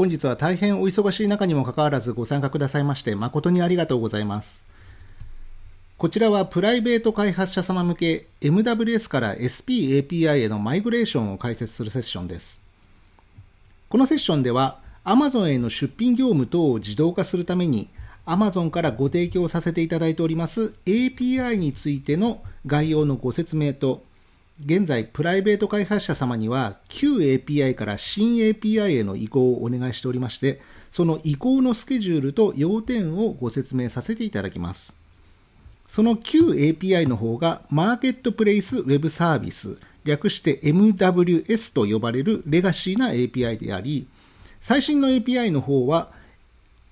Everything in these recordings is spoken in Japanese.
本日は大変お忙しい中にもかかわらずご参加くださいまして誠にありがとうございます。こちらはプライベート開発者様向け MWS から SP API へのマイグレーションを解説するセッションです。このセッションでは Amazon への出品業務等を自動化するために Amazon からご提供させていただいております API についての概要のご説明と現在、プライベート開発者様には、旧 API から新 API への移行をお願いしておりまして、その移行のスケジュールと要点をご説明させていただきます。その旧 API の方が、マーケットプレイスウェブサービス、略して MWS と呼ばれるレガシーな API であり、最新の API の方は、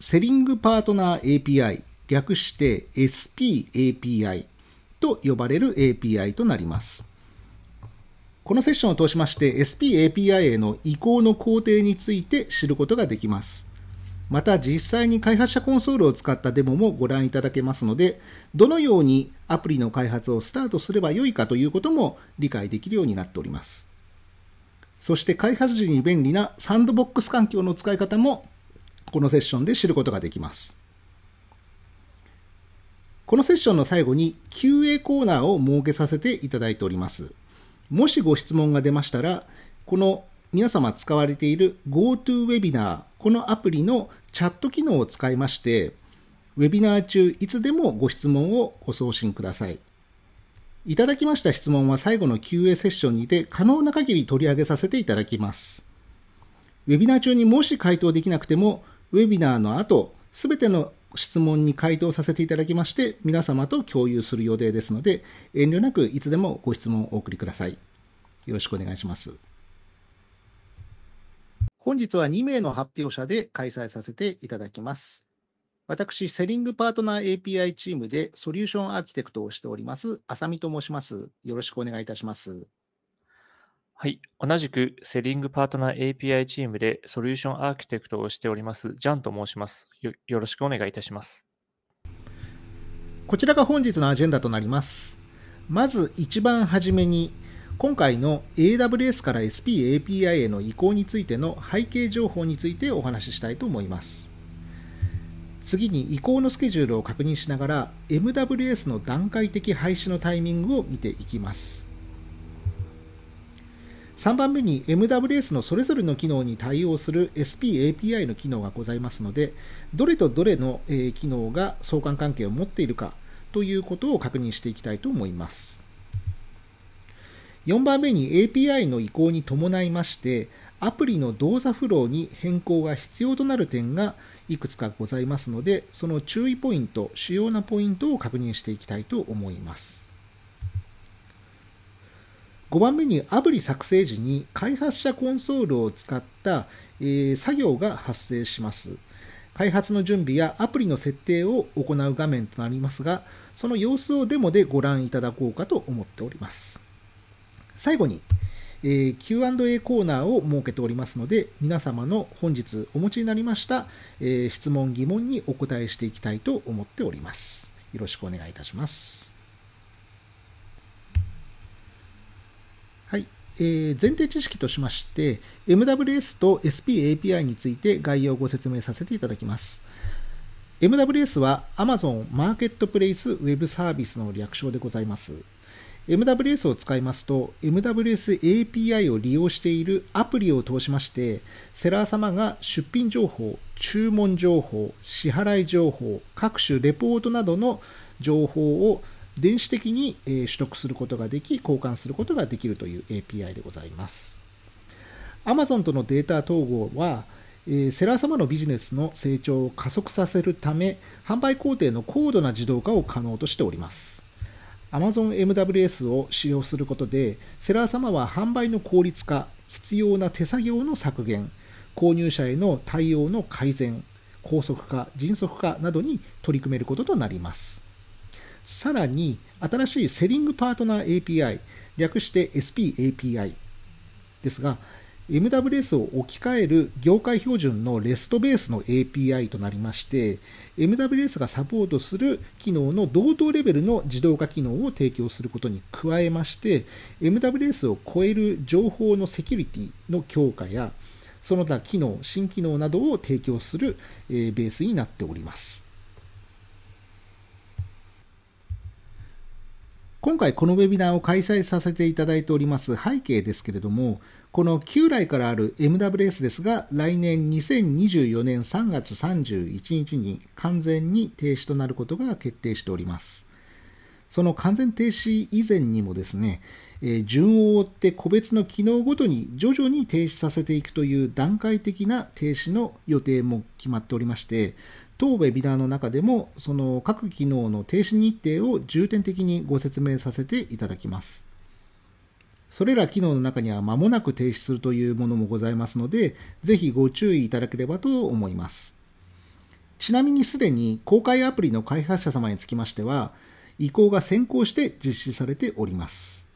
セリングパートナー API、略して SPAPI と呼ばれる API となります。このセッションを通しまして SPAPI への移行の工程について知ることができます。また実際に開発者コンソールを使ったデモもご覧いただけますので、どのようにアプリの開発をスタートすればよいかということも理解できるようになっております。そして開発時に便利なサンドボックス環境の使い方もこのセッションで知ることができます。このセッションの最後に QA コーナーを設けさせていただいております。もしご質問が出ましたら、この皆様使われている GoToWebinar、このアプリのチャット機能を使いまして、ウェビナー中いつでもご質問をご送信ください。いただきました質問は最後の QA セッションにて可能な限り取り上げさせていただきます。ウェビナー中にもし回答できなくても、ウェビナーの後、すべての質問に回答させていただきまして、皆様と共有する予定ですので、遠慮なくいつでもご質問をお送りください。よろしくお願いします。本日は2名の発表者で開催させていただきます。私、セリングパートナー API チームでソリューションアーキテクトをしております、浅見と申します。よろしくお願いいたします。はい。同じくセリングパートナー API チームでソリューションアーキテクトをしております、ジャンと申します。よよろしくお願いいたします。こちらが本日のアジェンダとなります。まず一番初めに、今回の AWS から SPAPI への移行についての背景情報についてお話ししたいと思います。次に移行のスケジュールを確認しながら MWS の段階的廃止のタイミングを見ていきます。3番目に MWS のそれぞれの機能に対応する SPAPI の機能がございますので、どれとどれの機能が相関関係を持っているかということを確認していきたいと思います。4番目に API の移行に伴いまして、アプリの動作フローに変更が必要となる点がいくつかございますので、その注意ポイント、主要なポイントを確認していきたいと思います。5番目にアプリ作成時に開発者コンソールを使った、えー、作業が発生します。開発の準備やアプリの設定を行う画面となりますが、その様子をデモでご覧いただこうかと思っております。最後に、えー、Q&A コーナーを設けておりますので、皆様の本日お持ちになりました、えー、質問疑問にお答えしていきたいと思っております。よろしくお願いいたします。え前提知識としまして、MWS と SPAPI について概要をご説明させていただきます。MWS は Amazon マーケットプレイス Web サービスの略称でございます。MWS を使いますと、MWS API を利用しているアプリを通しまして、セラー様が出品情報、注文情報、支払い情報、各種レポートなどの情報を電子的に取得することができ、交換することができるという API でございます。Amazon とのデータ統合は、セラー様のビジネスの成長を加速させるため、販売工程の高度な自動化を可能としております。Amazon MWS を使用することで、セラー様は販売の効率化、必要な手作業の削減、購入者への対応の改善、高速化、迅速化などに取り組めることとなります。さらに、新しいセリングパートナー API、略して SPAPI ですが、MWS を置き換える業界標準の REST ベースの API となりまして、MWS がサポートする機能の同等レベルの自動化機能を提供することに加えまして、MWS を超える情報のセキュリティの強化や、その他機能、新機能などを提供するベースになっております。今回このウェビナーを開催させていただいております背景ですけれども、この旧来からある MWS ですが、来年2024年3月31日に完全に停止となることが決定しております。その完全停止以前にもですね、えー、順を追って個別の機能ごとに徐々に停止させていくという段階的な停止の予定も決まっておりまして、当ウェビナーの中でも、その各機能の停止日程を重点的にご説明させていただきます。それら機能の中には間もなく停止するというものもございますので、ぜひご注意いただければと思います。ちなみにすでに公開アプリの開発者様につきましては、移行が先行して実施されております。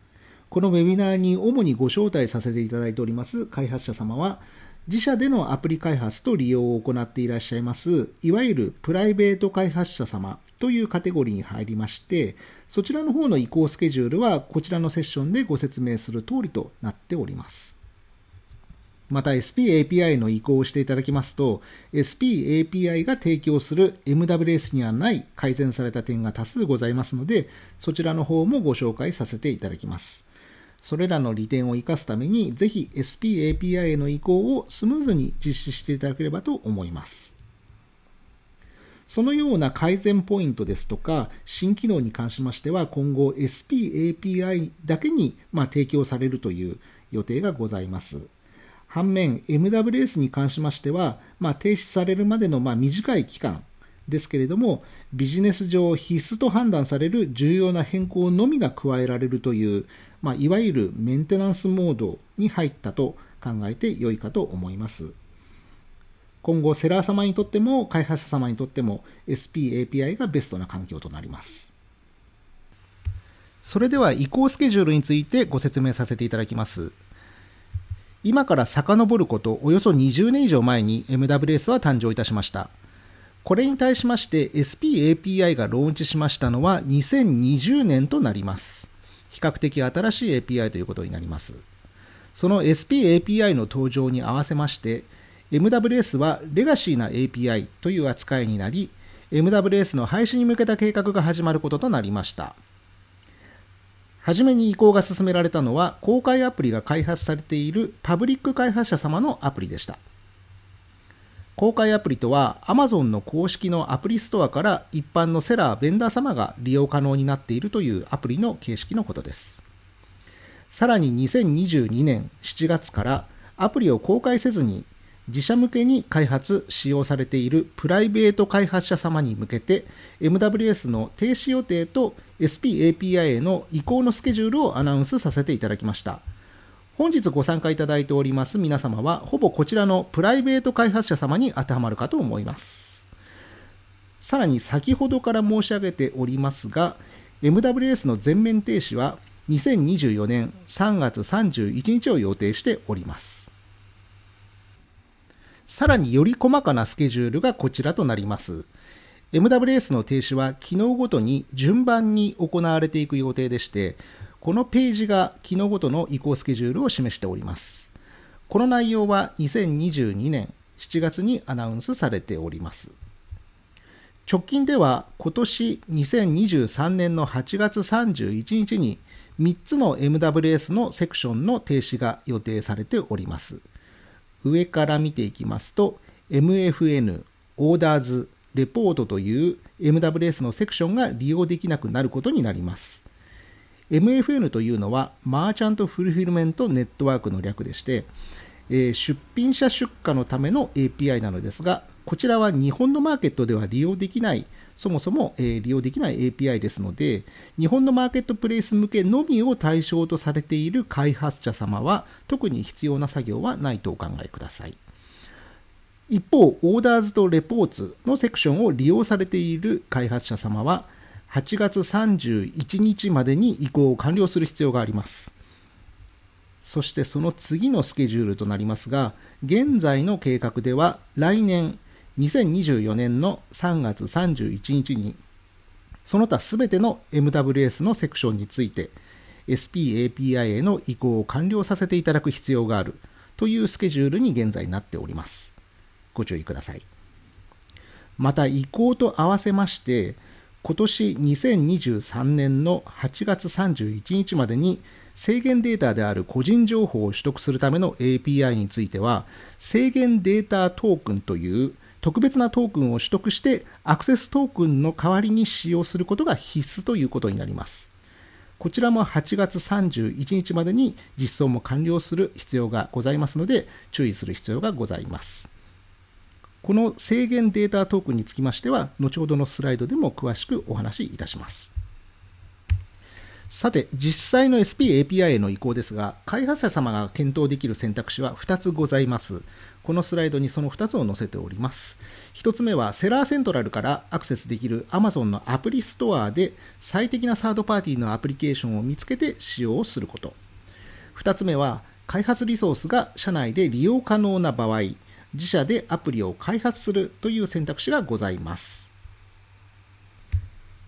このウェビナーに主にご招待させていただいております開発者様は、自社でのアプリ開発と利用を行っていらっしゃいます、いわゆるプライベート開発者様というカテゴリーに入りまして、そちらの方の移行スケジュールはこちらのセッションでご説明する通りとなっております。また SP API の移行をしていただきますと、SP API が提供する MWS にはない改善された点が多数ございますので、そちらの方もご紹介させていただきます。それらの利点を活かすために、ぜひ SP API への移行をスムーズに実施していただければと思います。そのような改善ポイントですとか、新機能に関しましては、今後 SP API だけにま提供されるという予定がございます。反面、MWS に関しましては、ま停止されるまでのま短い期間ですけれども、ビジネス上必須と判断される重要な変更のみが加えられるという、まあ、いわゆるメンテナンスモードに入ったと考えて良いかと思います。今後、セラー様にとっても開発者様にとっても SP API がベストな環境となります。それでは移行スケジュールについてご説明させていただきます。今から遡ることおよそ20年以上前に MWS は誕生いたしました。これに対しまして SP API がローンチしましたのは2020年となります。比較的新しい API ということになります。その SPAPI の登場に合わせまして、MWS はレガシーな API という扱いになり、MWS の廃止に向けた計画が始まることとなりました。はじめに移行が進められたのは、公開アプリが開発されているパブリック開発者様のアプリでした。公開アプリとは Amazon の公式のアプリストアから一般のセラー、ベンダー様が利用可能になっているというアプリの形式のことです。さらに2022年7月からアプリを公開せずに自社向けに開発、使用されているプライベート開発者様に向けて MWS の停止予定と SPAPI への移行のスケジュールをアナウンスさせていただきました。本日ご参加いただいております皆様は、ほぼこちらのプライベート開発者様に当てはまるかと思います。さらに先ほどから申し上げておりますが、MWS の全面停止は2024年3月31日を予定しております。さらにより細かなスケジュールがこちらとなります。MWS の停止は昨日ごとに順番に行われていく予定でして、このページが昨日ごとの移行スケジュールを示しております。この内容は2022年7月にアナウンスされております。直近では今年2023年の8月31日に3つの MWS のセクションの停止が予定されております。上から見ていきますと MFN、オーダーズ、レポートという MWS のセクションが利用できなくなることになります。MFN というのは、マーチャントフルフィルメントネットワークの略でして、え出品者出荷のための API なのですが、こちらは日本のマーケットでは利用できない、そもそも、え利用できない API ですので、日本のマーケットプレイス向けのみを対象とされている開発者様は、特に必要な作業はないとお考えください。一方、オーダーズとレポーツのセクションを利用されている開発者様は、8月31日までに移行を完了する必要があります。そしてその次のスケジュールとなりますが、現在の計画では来年2024年の3月31日に、その他すべての MWS のセクションについて、SPAPI への移行を完了させていただく必要があるというスケジュールに現在なっております。ご注意ください。また移行と合わせまして、今年2023年の8月31日までに制限データである個人情報を取得するための API については制限データトークンという特別なトークンを取得してアクセストークンの代わりに使用することが必須ということになります。こちらも8月31日までに実装も完了する必要がございますので注意する必要がございます。この制限データトークンにつきましては、後ほどのスライドでも詳しくお話しいたします。さて、実際の SP API への移行ですが、開発者様が検討できる選択肢は2つございます。このスライドにその2つを載せております。1つ目は、セラーセントラルからアクセスできる Amazon のアプリストアで最適なサードパーティーのアプリケーションを見つけて使用をすること。2つ目は、開発リソースが社内で利用可能な場合、自社でアプリを開発するという選択肢がございます。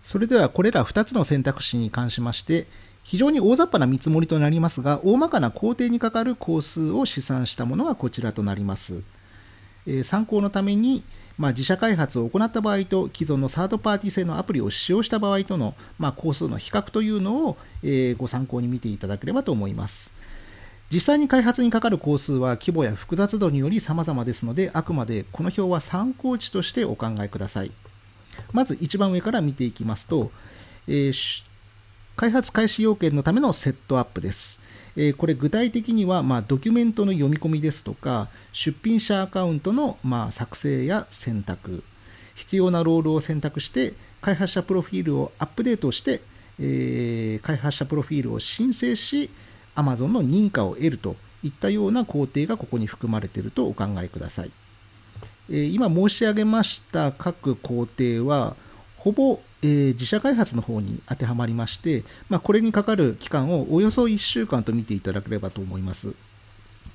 それではこれら2つの選択肢に関しまして、非常に大雑把な見積もりとなりますが、大まかな工程にかかる工数を試算したものがこちらとなります。え参考のために、まあ、自社開発を行った場合と既存のサードパーティー製のアプリを使用した場合との、まあ、工数の比較というのを、えご参考に見ていただければと思います。実際に開発にかかる工数は規模や複雑度により様々ですので、あくまでこの表は参考値としてお考えください。まず一番上から見ていきますと、えー、開発開始要件のためのセットアップです。えー、これ具体的には、まあ、ドキュメントの読み込みですとか、出品者アカウントの、まあ、作成や選択、必要なロールを選択して、開発者プロフィールをアップデートして、えー、開発者プロフィールを申請し、アマゾンの認可を得るといったような工程がここに含まれているとお考えください。え今申し上げました各工程は、ほぼ、え自社開発の方に当てはまりまして、まあ、これにかかる期間をおよそ1週間と見ていただければと思います。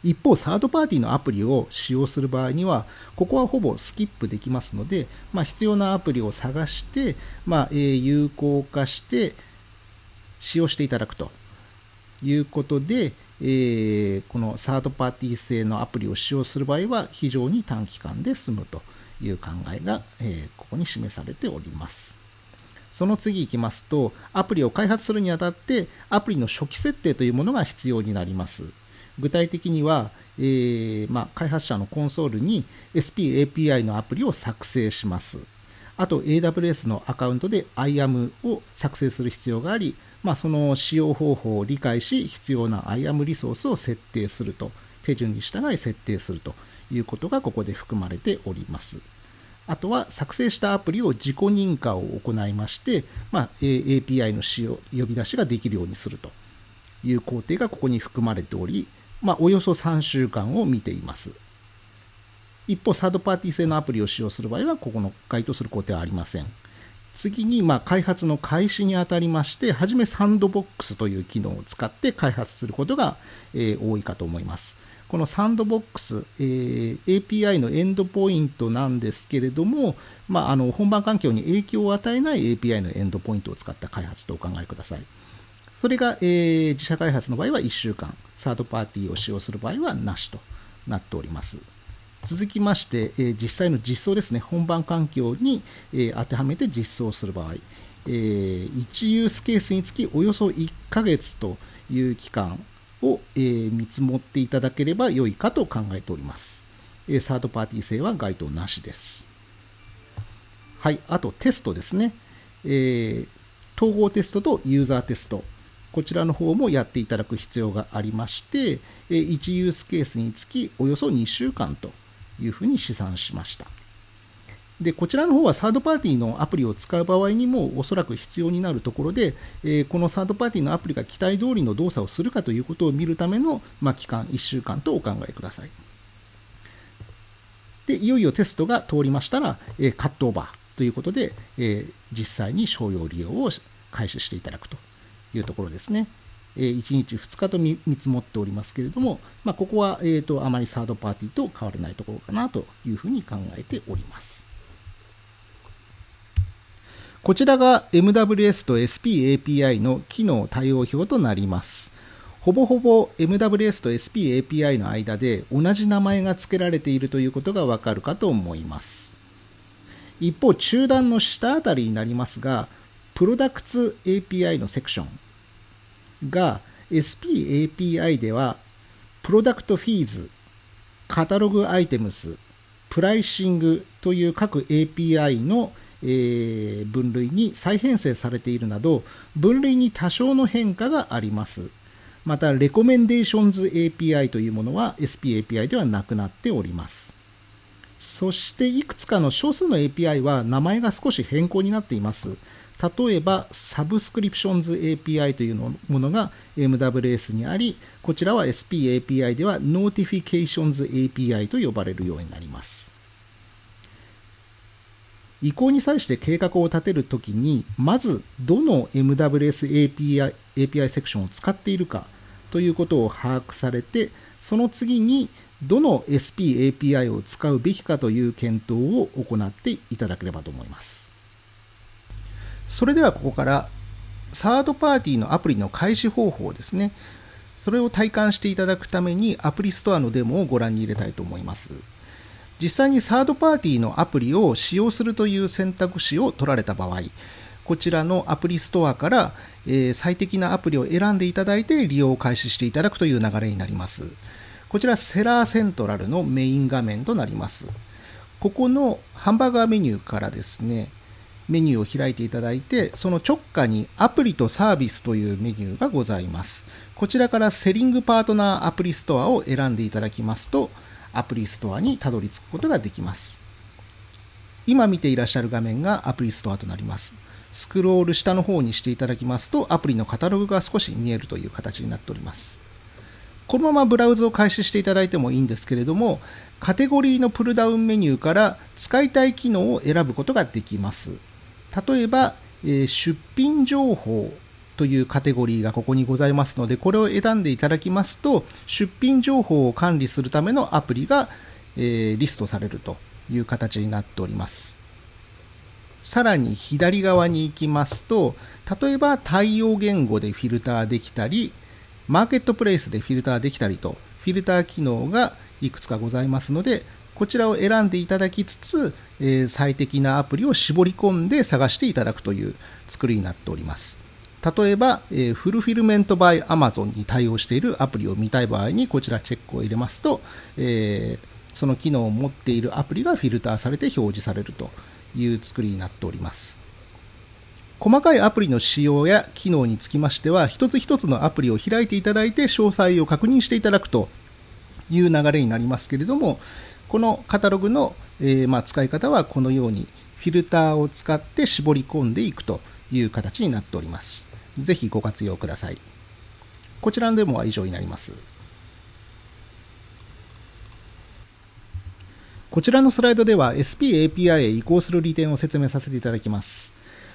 一方、サードパーティーのアプリを使用する場合には、ここはほぼスキップできますので、まあ、必要なアプリを探して、まあ、有効化して使用していただくということで、えー、このサードパーティー製のアプリを使用する場合は非常に短期間で済むという考えが、えここに示されております。その次いきますと、アプリを開発するにあたって、アプリの初期設定というものが必要になります。具体的には、えー、まあ、開発者のコンソールに SPAPI のアプリを作成します。あと AWS のアカウントで IAM を作成する必要があり、まあ、その使用方法を理解し、必要な IAM リソースを設定すると、手順に従い設定するということがここで含まれております。あとは作成したアプリを自己認可を行いまして、まあ、API の使用、呼び出しができるようにするという工程がここに含まれており、まあ、およそ3週間を見ています。一方、サードパーティー製のアプリを使用する場合は、ここの該当する工程はありません。次にまあ開発の開始にあたりましてはじめサンドボックスという機能を使って開発することが、えー、多いかと思います。このサンドボックス、えー、API のエンドポイントなんですけれども、まあ、あの本番環境に影響を与えない API のエンドポイントを使った開発とお考えください。それが、えー、自社開発の場合は1週間、サードパーティーを使用する場合はなしとなっております。続きまして、え実際の実装ですね、本番環境に、え当てはめて実装する場合、え1ユースケースにつきおよそ1ヶ月という期間を、え見積もっていただければ良いかと考えております。えサードパーティー制は該当なしです。はい、あとテストですね。え統合テストとユーザーテスト。こちらの方もやっていただく必要がありまして、1ユースケースにつきおよそ2週間というふうに試算しました。で、こちらの方はサードパーティーのアプリを使う場合にもおそらく必要になるところで、えこのサードパーティーのアプリが期待通りの動作をするかということを見るための、ま期間1週間とお考えください。で、いよいよテストが通りましたら、えカットオーバーということで、え実際に商用利用を開始していただくというところですね。えー、1日2日と見積もっておりますけれども、まあ、ここは、えーと、とあまりサードパーティーと変わらないところかなというふうに考えております。こちらが MWS と SPAPI の機能対応表となります。ほぼほぼ MWS と SPAPI の間で同じ名前が付けられているということがわかるかと思います。一方、中段の下あたりになりますが、プロダクツ API のセクション、が SPAPI ではプロダクトフィーズ、カタログアイテムス、プライシングという各 API のえ分類に再編成されているなど分類に多少の変化がありますまたレコメンデーションズ API というものは SPAPI ではなくなっておりますそしていくつかの少数の API は名前が少し変更になっています例えば、サブスクリプションズ API というものが MWS にあり、こちらは SPAPI では Notifications API と呼ばれるようになります。移行に際して計画を立てるときに、まずどの MWS API, API セクションを使っているかということを把握されて、その次にどの SPAPI を使うべきかという検討を行っていただければと思います。それではここからサードパーティーのアプリの開始方法ですね。それを体感していただくためにアプリストアのデモをご覧に入れたいと思います。実際にサードパーティーのアプリを使用するという選択肢を取られた場合、こちらのアプリストアから、え最適なアプリを選んでいただいて利用を開始していただくという流れになります。こちらセラーセントラルのメイン画面となります。ここのハンバーガーメニューからですね、メニューを開いていただいて、その直下にアプリとサービスというメニューがございます。こちらからセリングパートナーアプリストアを選んでいただきますと、アプリストアにたどり着くことができます。今見ていらっしゃる画面がアプリストアとなります。スクロール下の方にしていただきますと、アプリのカタログが少し見えるという形になっております。このままブラウズを開始していただいてもいいんですけれども、カテゴリーのプルダウンメニューから使いたい機能を選ぶことができます。例えば、え出品情報というカテゴリーがここにございますので、これを選んでいただきますと、出品情報を管理するためのアプリが、えリストされるという形になっております。さらに左側に行きますと、例えば対応言語でフィルターできたり、マーケットプレイスでフィルターできたりと、フィルター機能がいくつかございますので、こちらを選んでいただきつつ、え最適なアプリを絞り込んで探していただくという作りになっております。例えば、えフルフィルメント by Amazon に対応しているアプリを見たい場合に、こちらチェックを入れますと、えその機能を持っているアプリがフィルターされて表示されるという作りになっております。細かいアプリの仕様や機能につきましては、一つ一つのアプリを開いていただいて、詳細を確認していただくという流れになりますけれども、このカタログの、えー、まあ、使い方はこのようにフィルターを使って絞り込んでいくという形になっております。ぜひご活用ください。こちらのデモは以上になります。こちらのスライドでは SPAPI へ移行する利点を説明させていただきます。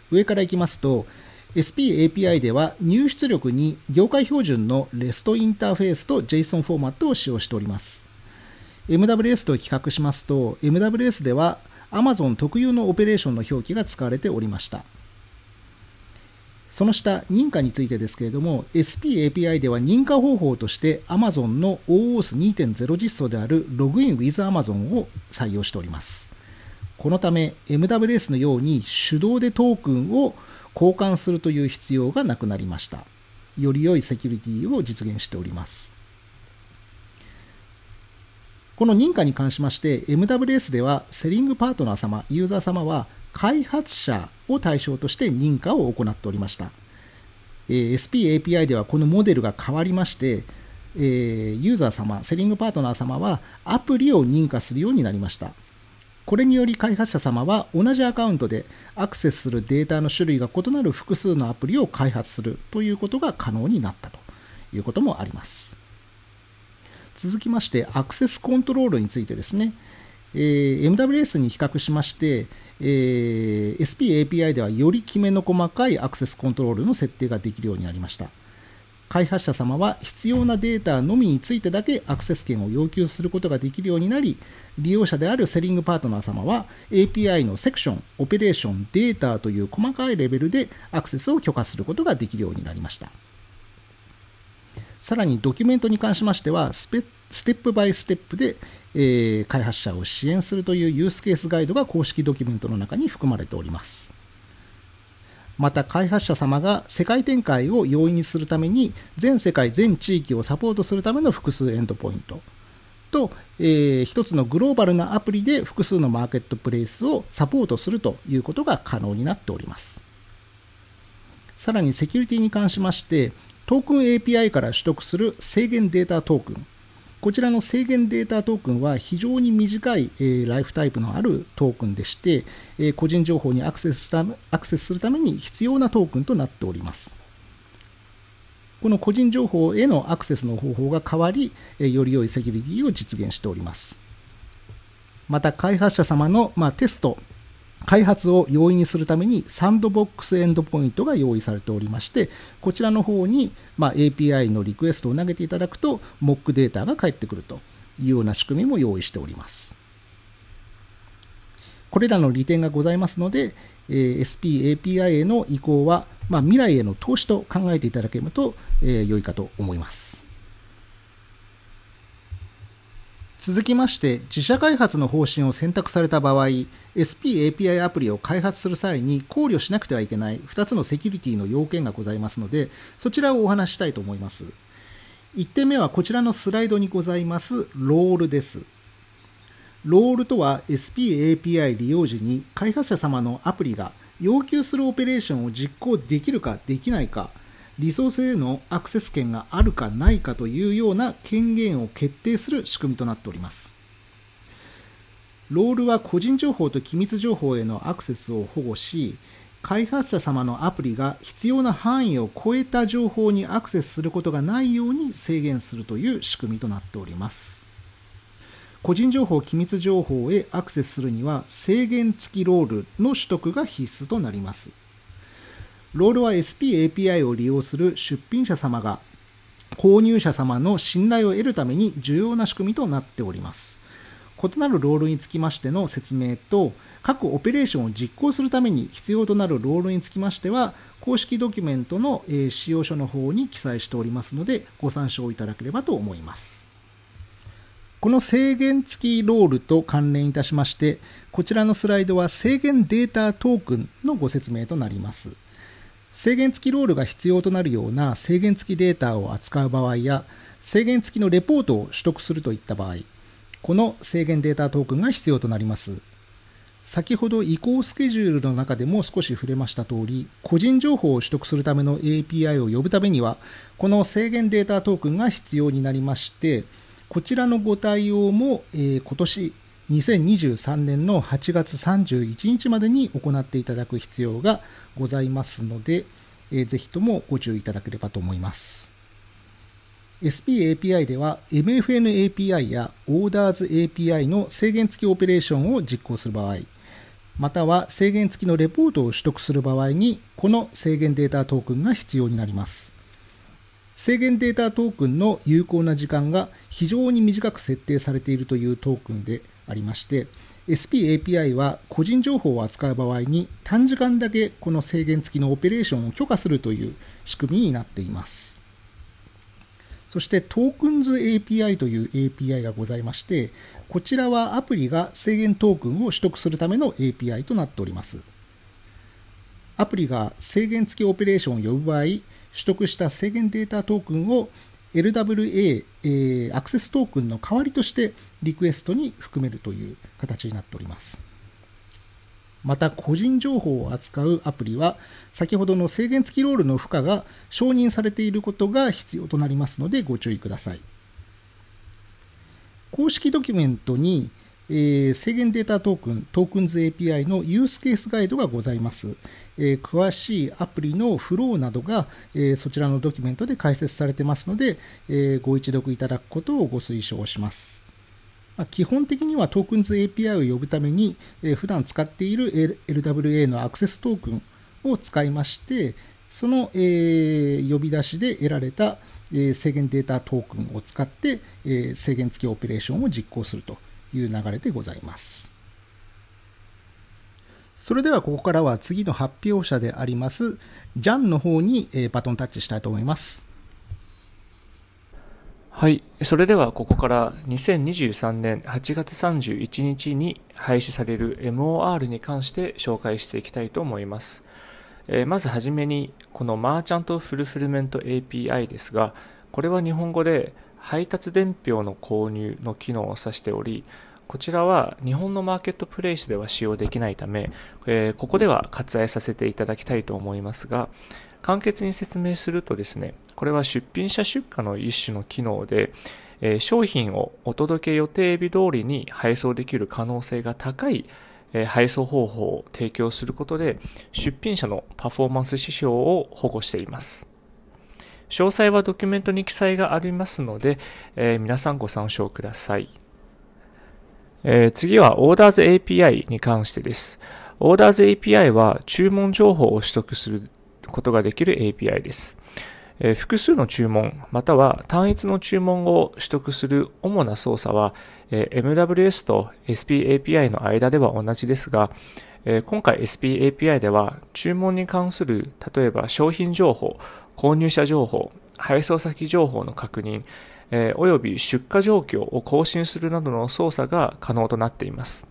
上からいきますと、SPAPI では入出力に業界標準の REST インターフェースと JSON フォーマットを使用しております。MWS と比較しますと、MWS では Amazon 特有のオペレーションの表記が使われておりました。その下、認可についてですけれども、SP API では認可方法として Amazon の o o s 2 0実装である Login with Amazon を採用しております。このため、MWS のように手動でトークンを交換するという必要がなくなりました。より良いセキュリティを実現しております。この認可に関しまして、MWS ではセリングパートナー様、ユーザー様は開発者を対象として認可を行っておりました。え SP API ではこのモデルが変わりまして、えユーザー様、セリングパートナー様はアプリを認可するようになりました。これにより開発者様は同じアカウントでアクセスするデータの種類が異なる複数のアプリを開発するということが可能になったということもあります。続きまして、アクセスコントロールについてですね、えー、MWS に比較しまして、えー、SP API ではよりきめの細かいアクセスコントロールの設定ができるようになりました。開発者様は必要なデータのみについてだけアクセス権を要求することができるようになり、利用者であるセリングパートナー様は API のセクション、オペレーション、データという細かいレベルでアクセスを許可することができるようになりました。さらにドキュメントに関しましては、ステップバイステップで、えー、開発者を支援するというユースケースガイドが公式ドキュメントの中に含まれております。また開発者様が世界展開を容易にするために全世界全地域をサポートするための複数エンドポイントと、えー、一つのグローバルなアプリで複数のマーケットプレイスをサポートするということが可能になっておりますさらにセキュリティに関しましてトークン API から取得する制限データトークン。こちらの制限データトークンは非常に短い、えライフタイプのあるトークンでして、え個人情報にアクセスたアクセスするために必要なトークンとなっております。この個人情報へのアクセスの方法が変わり、より良いセキュリティを実現しております。また開発者様の、まテスト、開発を容易にするためにサンドボックスエンドポイントが用意されておりまして、こちらの方に、ま API のリクエストを投げていただくと、Mock データが返ってくるというような仕組みも用意しております。これらの利点がございますので、え SP API への移行は、ま未来への投資と考えていただけると、え良いかと思います。続きまして、自社開発の方針を選択された場合、SPAPI アプリを開発する際に考慮しなくてはいけない2つのセキュリティの要件がございますので、そちらをお話したいと思います。1点目はこちらのスライドにございますロールです。ロールとは SPAPI 利用時に開発者様のアプリが要求するオペレーションを実行できるかできないか、リソースへのアクセス権があるかないかというような権限を決定する仕組みとなっております。ロールは個人情報と機密情報へのアクセスを保護し、開発者様のアプリが必要な範囲を超えた情報にアクセスすることがないように制限するという仕組みとなっております。個人情報機密情報へアクセスするには制限付きロールの取得が必須となります。ロールは SPAPI を利用する出品者様が購入者様の信頼を得るために重要な仕組みとなっております。異なるロールにつきましての説明と、各オペレーションを実行するために必要となるロールにつきましては、公式ドキュメントの使用書の方に記載しておりますので、ご参照いただければと思います。この制限付きロールと関連いたしまして、こちらのスライドは制限データトークンのご説明となります。制限付きロールが必要となるような制限付きデータを扱う場合や、制限付きのレポートを取得するといった場合、この制限データトークンが必要となります。先ほど移行スケジュールの中でも少し触れました通り、個人情報を取得するための API を呼ぶためには、この制限データトークンが必要になりまして、こちらのご対応も、えー、今年2023年の8月31日までに行っていただく必要がございますので、えー、ぜひともご注意いただければと思います。SPAPI では MFN API や Orders API の制限付きオペレーションを実行する場合、または制限付きのレポートを取得する場合に、この制限データトークンが必要になります。制限データトークンの有効な時間が非常に短く設定されているというトークンでありまして、SPAPI は個人情報を扱う場合に短時間だけこの制限付きのオペレーションを許可するという仕組みになっています。そしてトークンズ API という API がございまして、こちらはアプリが制限トークンを取得するための API となっております。アプリが制限付きオペレーションを呼ぶ場合、取得した制限データトークンを LWA、えー、アクセストークンの代わりとしてリクエストに含めるという形になっております。また個人情報を扱うアプリは先ほどの制限付きロールの負荷が承認されていることが必要となりますのでご注意ください公式ドキュメントに、えー、制限データトークン、トークンズ API のユースケースガイドがございます。えー、詳しいアプリのフローなどが、えー、そちらのドキュメントで解説されてますので、えご一読いただくことをご推奨します。まあ、基本的にはトークンズ API を呼ぶために、えー、普段使っている LWA のアクセストークンを使いまして、その、えー、呼び出しで得られた、えー、制限データトークンを使って、えー、制限付きオペレーションを実行するという流れでございます。それではここからは次の発表者であります、ジャンの方に、えー、バトンタッチしたいと思います。はい。それではここから2023年8月31日に廃止される MOR に関して紹介していきたいと思います。えー、まずはじめに、このマーチャントフルフルメント API ですが、これは日本語で配達伝票の購入の機能を指しており、こちらは日本のマーケットプレイスでは使用できないため、えー、ここでは割愛させていただきたいと思いますが、簡潔に説明するとですね、これは出品者出荷の一種の機能で、え商品をお届け予定日通りに配送できる可能性が高い配送方法を提供することで出品者のパフォーマンス指標を保護しています。詳細はドキュメントに記載がありますので、えー、皆さんご参照ください。えー、次は Orders API に関してです。Orders API は注文情報を取得することができる API です。複数の注文、または単一の注文を取得する主な操作は、MWS と SPAPI の間では同じですが、今回 SPAPI では注文に関する、例えば商品情報、購入者情報、配送先情報の確認、及および出荷状況を更新するなどの操作が可能となっています。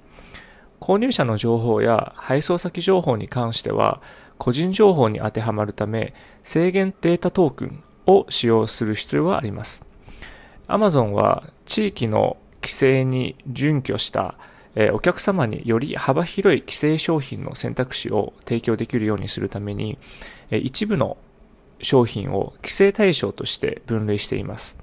購入者の情報や配送先情報に関しては、個人情報に当てはまるため、制限データトークンを使用する必要があります。Amazon は地域の規制に準拠したお客様により幅広い規制商品の選択肢を提供できるようにするために、一部の商品を規制対象として分類しています。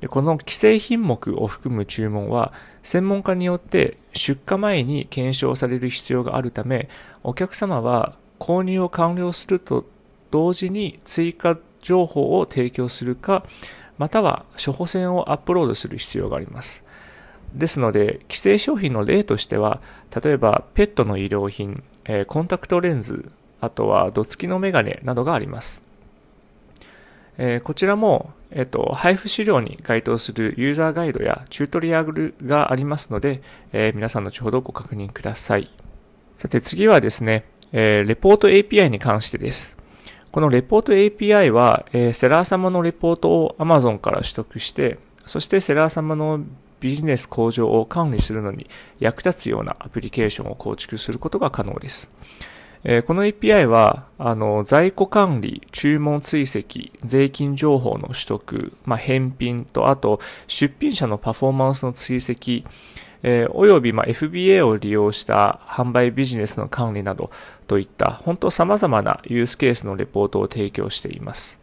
でこの規制品目を含む注文は、専門家によって出荷前に検証される必要があるため、お客様は購入を完了すると同時に追加情報を提供するか、または処方箋をアップロードする必要があります。ですので、規制商品の例としては、例えばペットの医療品、えコンタクトレンズ、あとは土付きのメガネなどがあります。えこちらも、えっと配布資料に該当するユーザーガイドやチュートリアルがありますので、え皆さん後ほどご確認ください。さて次はですね、えー、レポート API に関してです。このレポート API は、えー、セラー様のレポートを Amazon から取得して、そしてセラー様のビジネス向上を管理するのに役立つようなアプリケーションを構築することが可能です。えこの API は、あの、在庫管理、注文追跡、税金情報の取得、まあ、返品と、あと、出品者のパフォーマンスの追跡、えー、およびま FBA を利用した販売ビジネスの管理などといった本当様々なユースケースのレポートを提供しています。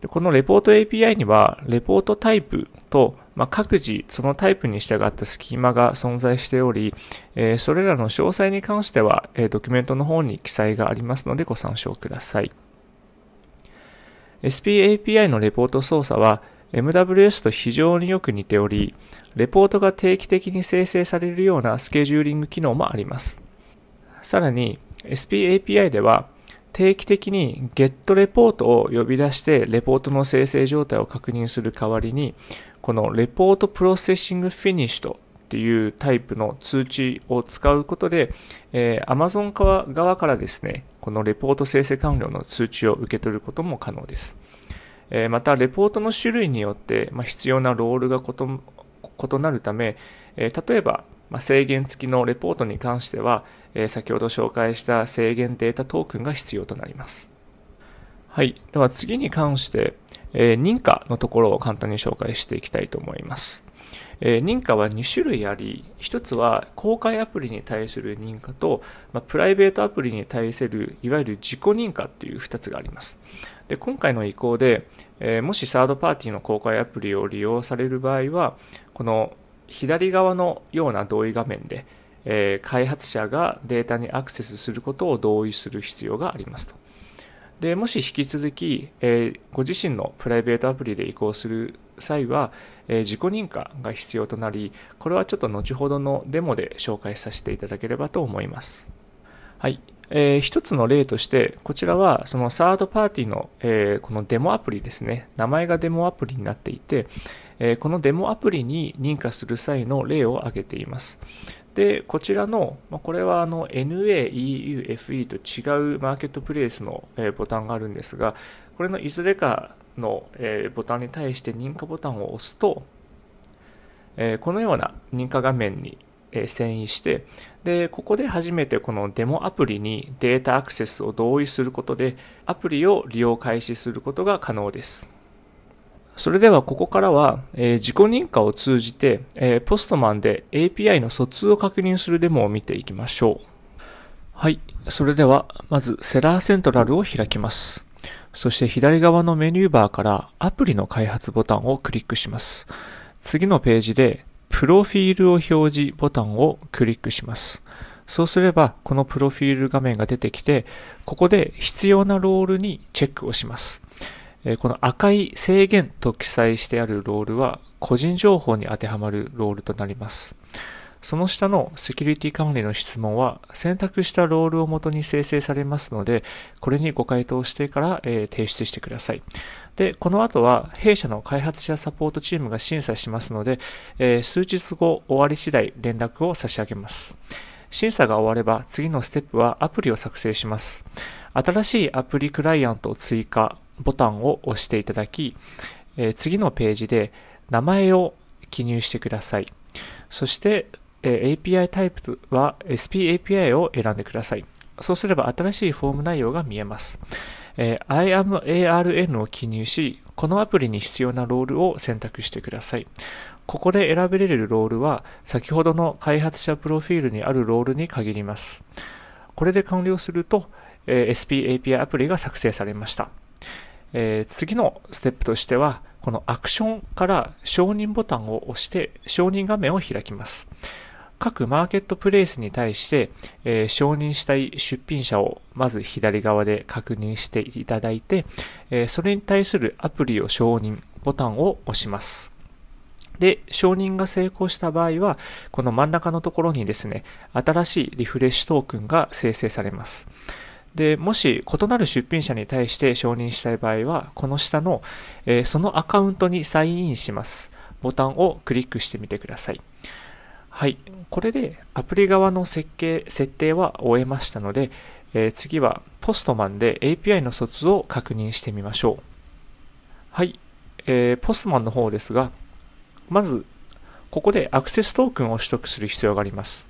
でこのレポート API には、レポートタイプと、まあ、各自そのタイプに従ったスキーマが存在しており、えー、それらの詳細に関しては、えー、ドキュメントの方に記載がありますのでご参照ください。SPAPI のレポート操作は、MWS と非常によく似ており、レポートが定期的に生成されるようなスケジューリング機能もあります。さらに、SPAPI では、定期的に Get レポートを呼び出してレポートの生成状態を確認する代わりに、このレポートプロセッシングフィニッシュとっていうタイプの通知を使うことで、えー、Amazon 側からですね、このレポート生成完了の通知を受け取ることも可能です。また、レポートの種類によって、必要なロールが異なるため、例えば、制限付きのレポートに関しては、先ほど紹介した制限データトークンが必要となります。はい。では次に関して、認可のところを簡単に紹介していきたいと思います。認可は2種類あり、1つは公開アプリに対する認可と、プライベートアプリに対するいわゆる自己認可っていう2つがあります。で今回の移行で、えー、もしサードパーティーの公開アプリを利用される場合はこの左側のような同意画面で、えー、開発者がデータにアクセスすることを同意する必要がありますと。でもし引き続き、えー、ご自身のプライベートアプリで移行する際は、えー、自己認可が必要となり、これはちょっと後ほどのデモで紹介させていただければと思います。はい。えー、一つの例として、こちらはそのサードパーティーの、えー、このデモアプリですね。名前がデモアプリになっていて、えー、このデモアプリに認可する際の例を挙げています。で、こちらの、まこれはあの NAEUFE と違うマーケットプレイスの、えボタンがあるんですが、これのいずれかの、えボタンに対して認可ボタンを押すと、えこのような認可画面にえ遷移して、で、ここで初めてこのデモアプリにデータアクセスを同意することで、アプリを利用開始することが可能です。それではここからは、えー、自己認可を通じて、えー、ポストマンで API の疎通を確認するデモを見ていきましょう。はい。それでは、まずセラーセントラルを開きます。そして左側のメニューバーからアプリの開発ボタンをクリックします。次のページでプロフィールを表示ボタンをクリックします。そうすれば、このプロフィール画面が出てきて、ここで必要なロールにチェックをします。この赤い制限と記載してあるロールは、個人情報に当てはまるロールとなります。その下のセキュリティ管理の質問は選択したロールをもとに生成されますので、これにご回答してから、えー、提出してください。で、この後は弊社の開発者サポートチームが審査しますので、えー、数日後終わり次第連絡を差し上げます。審査が終われば次のステップはアプリを作成します。新しいアプリクライアント追加ボタンを押していただき、えー、次のページで名前を記入してください。そして API タイプは SPAPI を選んでください。そうすれば新しいフォーム内容が見えます。IAMARN を記入し、このアプリに必要なロールを選択してください。ここで選べれるロールは、先ほどの開発者プロフィールにあるロールに限ります。これで完了すると、SPAPI アプリが作成されました。次のステップとしては、このアクションから承認ボタンを押して承認画面を開きます。各マーケットプレイスに対して、えー、承認したい出品者をまず左側で確認していただいて、えー、それに対するアプリを承認ボタンを押します。で、承認が成功した場合は、この真ん中のところにですね、新しいリフレッシュトークンが生成されます。で、もし異なる出品者に対して承認したい場合は、この下の、えー、そのアカウントにサインインします。ボタンをクリックしてみてください。はい。これでアプリ側の設計、設定は終えましたので、えー、次はポストマンで API の卒を確認してみましょう。はい。えー、ポストマンの方ですが、まず、ここでアクセストークンを取得する必要があります。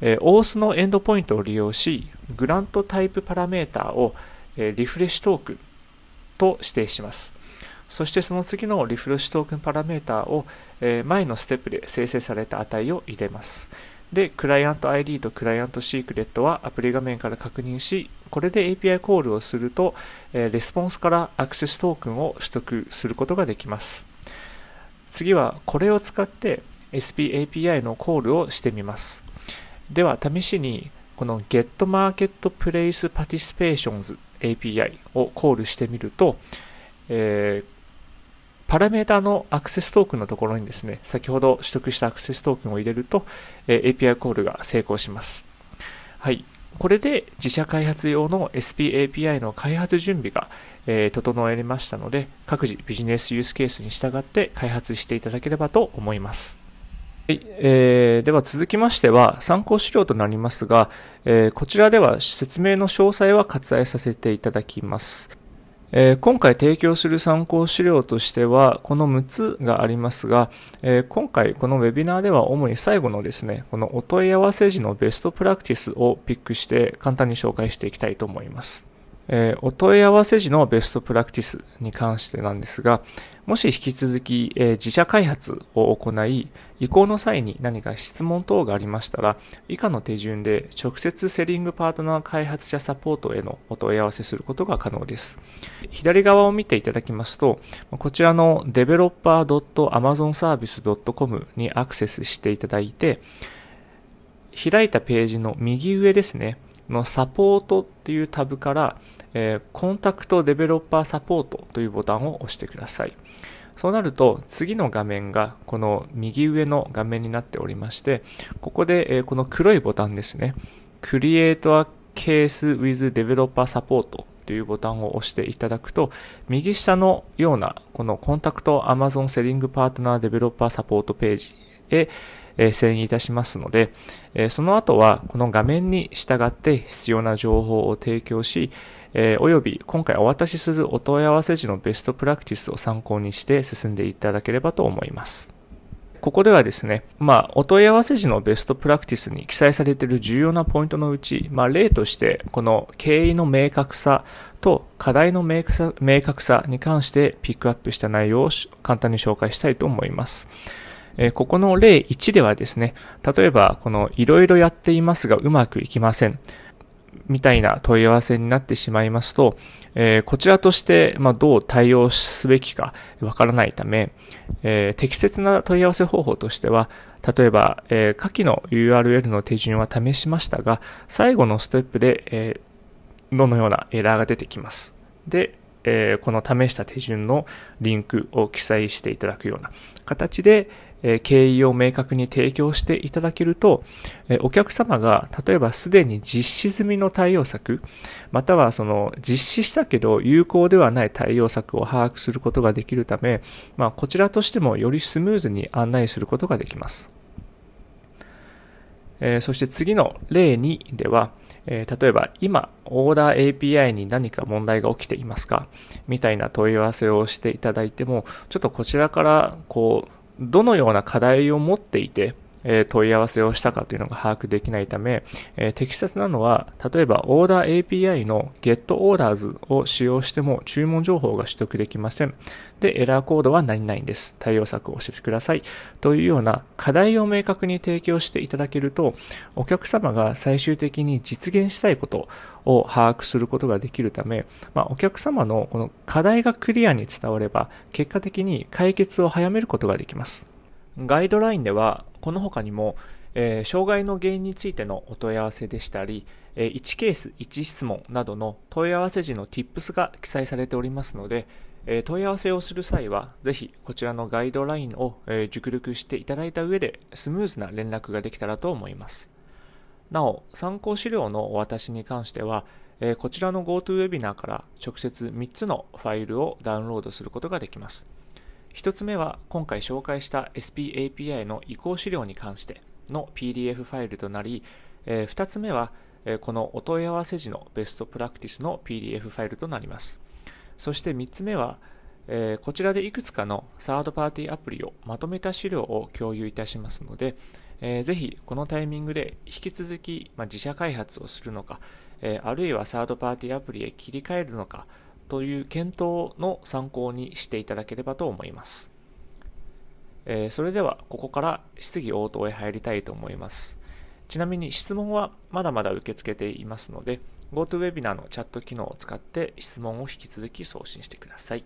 えー、o s のエンドポイントを利用し、グラントタイプパラメータを、えリフレッシュトークンと指定します。そしてその次のリフレッシュトークンパラメータを、え前のステップで生成された値を入れます。で、クライアント ID とクライアントシークレットはアプリ画面から確認し、これで API コールをすると、えレスポンスからアクセストークンを取得することができます。次はこれを使って SPAPI のコールをしてみます。では試しにこの GetMarketPlaceParticipations API をコールしてみると、えーパラメータのアクセストークンのところにですね、先ほど取得したアクセストークンを入れると、え API コールが成功します。はい。これで自社開発用の SPAPI の開発準備が、え整えましたので、各自ビジネスユースケースに従って開発していただければと思います。はい、えー、では続きましては参考資料となりますが、えー、こちらでは説明の詳細は割愛させていただきます。えー、今回提供する参考資料としては、この6つがありますが、えー、今回このウェビナーでは主に最後のですね、このお問い合わせ時のベストプラクティスをピックして簡単に紹介していきたいと思います。えー、お問い合わせ時のベストプラクティスに関してなんですが、もし引き続き、え自社開発を行い、移行の際に何か質問等がありましたら、以下の手順で直接セリングパートナー開発者サポートへのお問い合わせすることが可能です。左側を見ていただきますと、こちらの developer.amazonservice.com にアクセスしていただいて、開いたページの右上ですね、のサポートっていうタブから、えコンタクトデベロッパーサポートというボタンを押してください。そうなると次の画面がこの右上の画面になっておりましてここでこの黒いボタンですね Create a Case with Developer Support というボタンを押していただくと、右下のような、このコンタクト Amazon セリングパートナーデベロッパーサポートページへ、え遷移いたしますので、えその後はこの画面に従って必要な情報を提供し、えー、および今回お渡しするお問い合わせ時のベストプラクティスを参考にして進んでいただければと思います。ここではですね、まあ、お問い合わせ時のベストプラクティスに記載されている重要なポイントのうち、まあ、例として、この経緯の明確さと課題の明確さに関してピックアップした内容を簡単に紹介したいと思います。えここの例1ではですね、例えば、このいろいろやっていますがうまくいきません。みたいな問い合わせになってしまいますと、えー、こちらとして、まあ、どう対応すべきかわからないため、えー、適切な問い合わせ方法としては、例えば、えー、下記の URL の手順は試しましたが、最後のステップで、えどのようなエラーが出てきます。で、えこの試した手順のリンクを記載していただくような形で、え経緯を明確に提供していただけると、えお客様が例えばすでに実施済みの対応策、またはその実施したけど有効ではない対応策を把握することができるため、まあ、こちらとしてもよりスムーズに案内することができます。えそして次の例2では、え例えば今、オーダー API に何か問題が起きていますかみたいな問い合わせをしていただいても、ちょっとこちらからこうどのような課題を持っていて、え問い合わせをしたかというのが把握できないため、え適切なのは、例えばオーダー API の GetOrders を使用しても注文情報が取得できません。で、エラーコードは何々です。対応策を教えてください。というような課題を明確に提供していただけると、お客様が最終的に実現したいことを把握することができるため、まあ、お客様のこの課題がクリアに伝われば、結果的に解決を早めることができます。ガイドラインではこの他にも、えー、障害の原因についてのお問い合わせでしたり、えー、1ケース1質問などの問い合わせ時の Tips が記載されておりますので、えー、問い合わせをする際は、ぜひこちらのガイドラインを、えー、熟力していただいた上で、スムーズな連絡ができたらと思います。なお、参考資料のお渡しに関しては、えー、こちらの GoToWebinar から直接3つのファイルをダウンロードすることができます。1つ目は今回紹介した SPAPI の移行資料に関しての PDF ファイルとなり、え2つ目は、えこのお問い合わせ時のベストプラクティスの PDF ファイルとなります。そして3つ目は、えこちらでいくつかのサードパーティーアプリをまとめた資料を共有いたしますので、えー、ぜひこのタイミングで引き続き、ま自社開発をするのか、えあるいはサードパーティーアプリへ切り替えるのか、という検討の参考にしていただければと思います。えー、それではここから質疑応答へ入りたいと思います。ちなみに質問はまだまだ受け付けていますので、GoToWebinar のチャット機能を使って質問を引き続き送信してください。